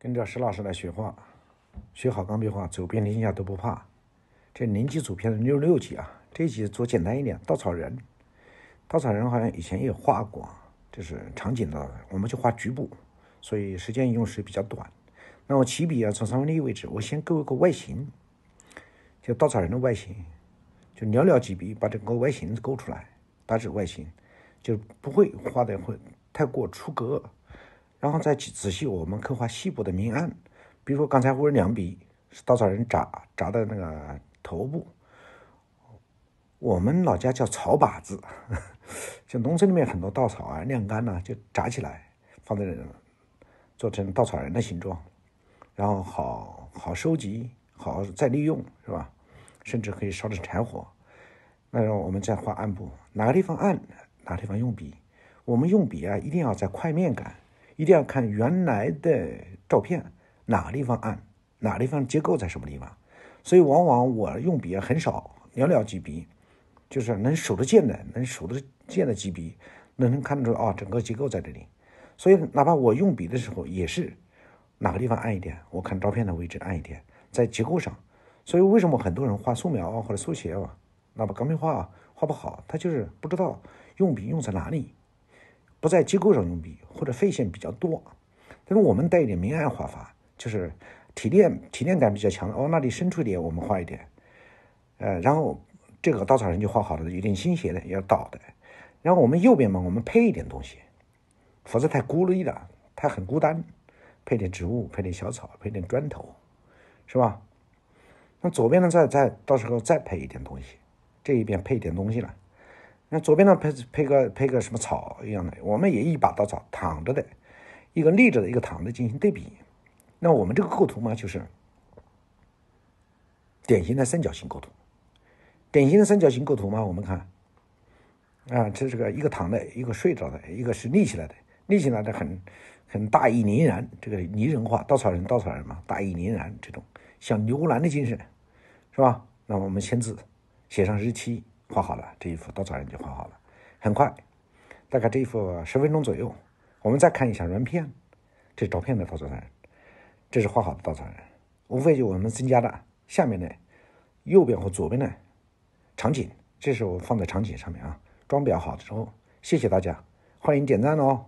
跟着石老师来学画，学好钢笔画，走遍天下都不怕。这零基础片的六六级啊，这一集做简单一点，稻草人。稻草人好像以前也画过，就是场景的，我们就画局部，所以时间用时比较短。那我起笔啊，从三分一位置，我先勾一个外形，就稻草人的外形，就寥寥几笔把整个外形勾出来，大致外形，就不会画的会太过出格。然后再仔细我们刻画细部的明暗，比如说刚才我有两笔是稻草人扎扎的那个头部，我们老家叫草把子，就农村里面很多稻草啊晾干了就扎起来放在那，做成稻草人的形状，然后好好收集，好再利用，是吧？甚至可以烧成柴火。时候我们再画暗部，哪个地方暗，哪个地方用笔。我们用笔啊，一定要在块面感。一定要看原来的照片，哪个地方暗，哪个地方结构在什么地方，所以往往我用笔很少，寥寥几笔，就是能数得见的，能数得见的几笔，能能看出啊，整个结构在这里。所以哪怕我用笔的时候也是，哪个地方暗一点，我看照片的位置暗一点，在结构上。所以为什么很多人画素描或者速写啊，哪怕钢笔画画不好，他就是不知道用笔用在哪里，不在结构上用笔。或者废线比较多，但是我们带一点明暗画法，就是提炼提炼感比较强的，往那里深处一点，我们画一点，呃，然后这个稻草人就画好了，有点倾斜的，要倒的。然后我们右边嘛，我们配一点东西，否则太孤立了，它很孤单，配点植物，配点小草，配点砖头，是吧？那左边呢，再再到时候再配一点东西，这一边配一点东西了。那左边呢，配配个配个什么草一样的，我们也一把稻草，躺着的，一个立着的，一个躺着进行对比。那我们这个构图嘛，就是典型的三角形构图，典型的三角形构图嘛。我们看，啊，这是个一个躺的，一个睡着的，一个是立起来的，立起来的很很大义凛然，这个拟人化，稻草人，稻草人嘛，大义凛然这种，像牛栏的精神，是吧？那我们签字，写上日期。画好了，这一幅稻草人就画好了。很快，大概这一幅十分钟左右。我们再看一下原片，这是照片的稻草人，这是画好的稻草人，无非就我们增加的下面的右边和左边的场景。这是我放在场景上面啊，装裱好的之后。谢谢大家，欢迎点赞哦。